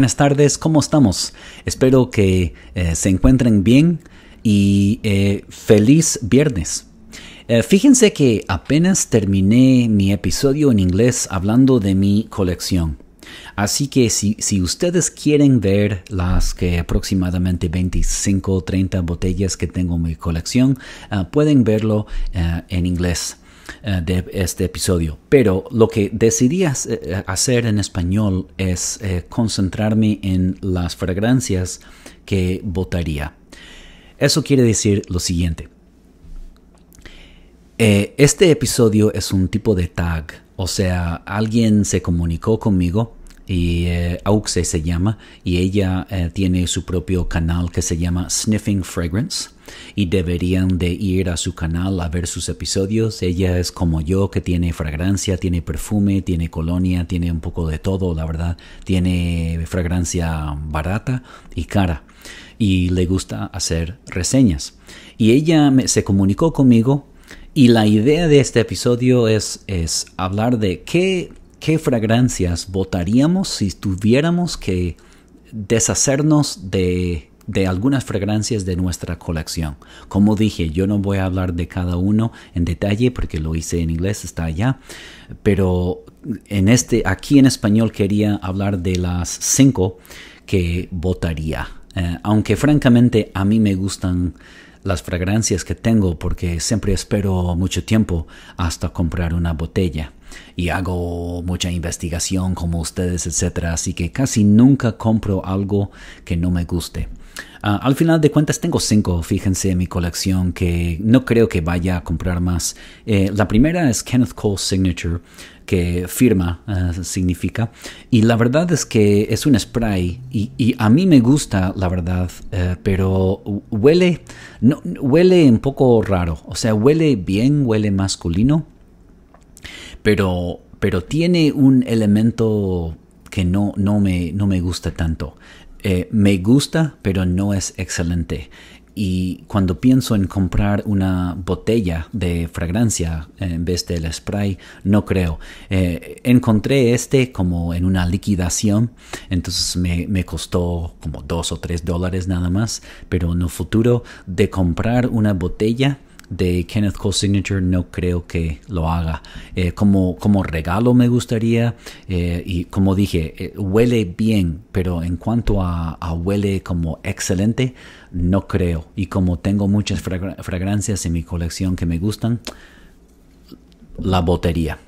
buenas tardes, ¿cómo estamos? Espero que eh, se encuentren bien y eh, feliz viernes. Eh, fíjense que apenas terminé mi episodio en inglés hablando de mi colección. Así que si, si, ustedes quieren ver las que aproximadamente 25 o 30 botellas que tengo en mi colección, pueden verlo en inglés. Eh, de este episodio. Pero lo que decidí eh, eh, hacer en español es concentrarme en las fragancias que votaría. Eso quiere decir lo siguiente. este episodio es un tipo de tag, o sea, alguien se comunicó conmigo y eh, Auxe se llama, y ella eh, tiene su propio canal que se llama Sniffing Fragrance y deberían de ir a su canal a ver sus episodios. Ella es como yo, que tiene fragancia, tiene perfume, tiene colonia, tiene un poco de todo, la verdad. Tiene fragancia barata y cara. Y le gusta hacer reseñas. Y ella se comunicó conmigo y la idea de este episodio es, es hablar de qué ¿Qué fragancias votaríamos si tuviéramos que deshacernos de, algunas fragancias de nuestra colección? Como dije, yo no voy a hablar de cada uno en detalle porque lo hice en inglés, está allá, pero en este, aquí en español quería hablar de las cinco que votaría. Eh, aunque francamente a mí me gustan las fragancias que tengo porque siempre espero mucho tiempo hasta comprar una botella y hago mucha investigación como ustedes, etcétera, así que casi nunca compro algo que no me guste. Ah, al final de cuentas tengo cinco, fíjense en mi colección que no creo que vaya a comprar más. Eh, la primera es Kenneth Cole Signature que firma eh, significa. Y la verdad es que es un spray y, a mí me gusta, la verdad, eh, pero huele, no, huele un poco raro. O sea, huele bien, huele masculino, pero, pero tiene un elemento que no, no, me, no me gusta tanto. Eh, me gusta, pero no es excelente. Y cuando pienso en comprar una botella de fragancia eh, en vez del spray, no creo. Eh, encontré este como en una liquidación, entonces me, me costó como dos o tres dólares nada más, pero en el futuro de comprar una botella de Kenneth Cole Signature no creo que lo haga. Eh, como, como regalo me gustaría, eh, y como dije, eh, huele bien, pero en cuanto a, huele como excelente, no creo. Y como tengo muchas fragancias en mi colección que me gustan, la botería.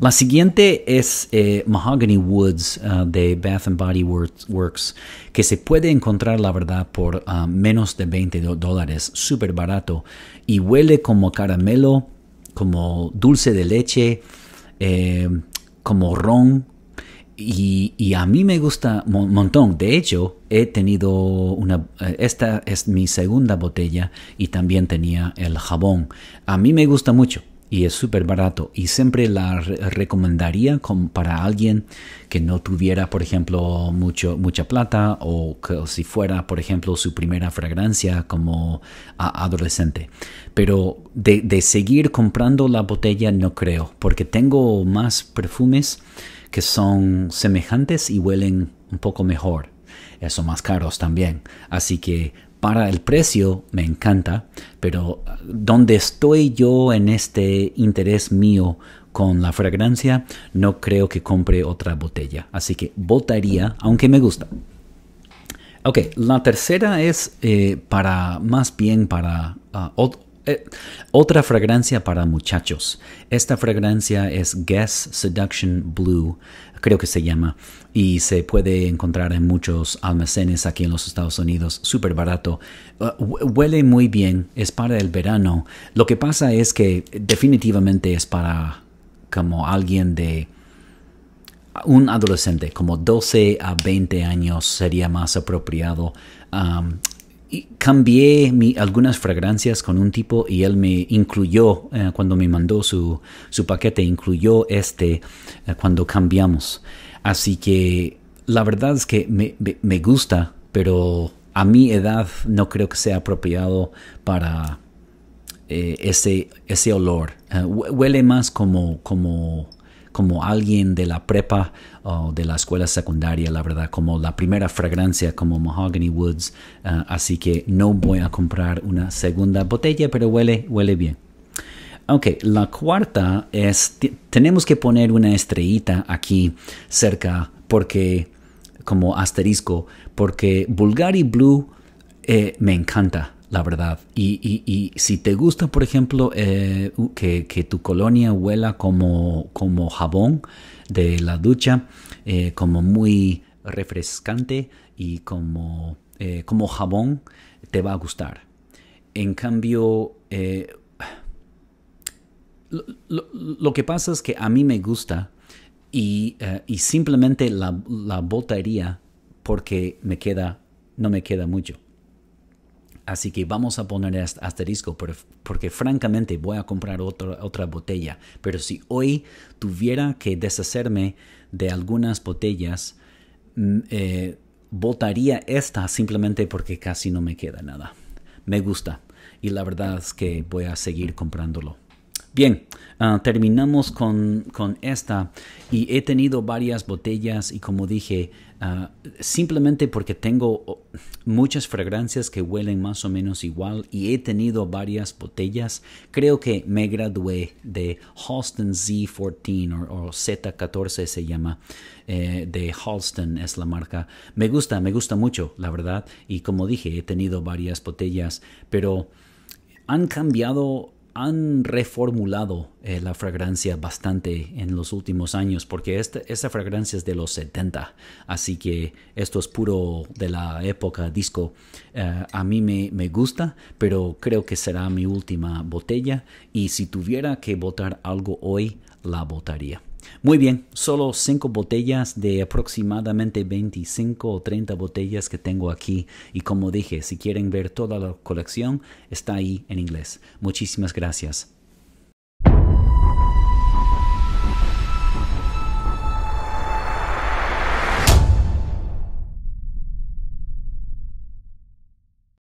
La siguiente es eh, Mahogany Woods eh, de Bath and Body Works, que se puede encontrar, la verdad, por ah, menos de 20 dólares, súper barato, y huele como caramelo, como dulce de leche, eh, como ron, y, a mí me gusta un montón. De hecho, he tenido una... Esta es mi segunda botella y también tenía el jabón. A mí me gusta mucho y es súper barato. Y siempre la recomendaría como para alguien que no tuviera, por ejemplo, mucho, mucha plata o si fuera, por ejemplo, su primera fragancia como adolescente. Pero de, de seguir comprando la botella no creo, porque tengo más perfumes que son semejantes y huelen un poco mejor son más caros también. Así que para el precio me encanta, pero donde estoy yo en este interés mío con la fragancia, no creo que compre otra botella. Así que votaría, aunque me gusta. Ok, la tercera es eh, para más bien para ah, eh, otra fragancia para muchachos. Esta fragancia es Guess Seduction Blue, creo que se llama, y se puede encontrar en muchos almacenes aquí en los Estados Unidos, súper barato. Eh, huele muy bien, es para el verano. Lo que pasa es que definitivamente es para como alguien de un adolescente, como 12 a 20 años sería más apropiado cambié algunas fragancias con un tipo y él me incluyó, eh, cuando me mandó su, paquete, incluyó este eh, cuando cambiamos. Así que la verdad es que me, gusta, pero a mi edad no creo que sea apropiado para eh, ese, ese olor. huele más como, como como alguien de la prepa o de la escuela secundaria, la verdad, como la primera fragancia como Mahogany Woods. Ah, así que no voy a comprar una segunda botella, pero huele, huele bien. Ok, la cuarta es, tenemos que poner una estrellita aquí cerca porque, como asterisco, porque Bulgari Blue eh, me encanta la verdad. Y, y, si te gusta, por ejemplo, eh, que, tu colonia huela como, como jabón de la ducha, eh, como muy refrescante y como, eh, como jabón, te va a gustar. En cambio, lo, lo, que pasa es que a mí me gusta y, simplemente la, la botaría porque me queda, no me queda mucho. Así que vamos a poner asterisco porque francamente voy a comprar otra, otra botella. Pero si hoy tuviera que deshacerme de algunas botellas, mm, eh, botaría votaría esta simplemente porque casi no me queda nada. Me gusta y la verdad es que voy a seguir comprándolo. Bien, ah, terminamos con, esta y he tenido varias botellas y como dije, ah, simplemente porque tengo oh, muchas fragancias que huelen más o menos igual y he tenido varias botellas, creo que me gradué de Halston Z14 o, Z14 se llama, eh, de Halston es la marca. Me gusta, me gusta mucho, la verdad, y como dije, he tenido varias botellas, pero han cambiado han reformulado eh, la fragancia bastante en los últimos años, porque esta, esa fragancia es de los 70, así que esto es puro de la época disco. Eh, a mí me, me, gusta, pero creo que será mi última botella y si tuviera que votar algo hoy, la votaría. Muy bien, solo cinco botellas de aproximadamente 25 o 30 botellas que tengo aquí. Y como dije, si quieren ver toda la colección, está ahí en inglés. Muchísimas gracias.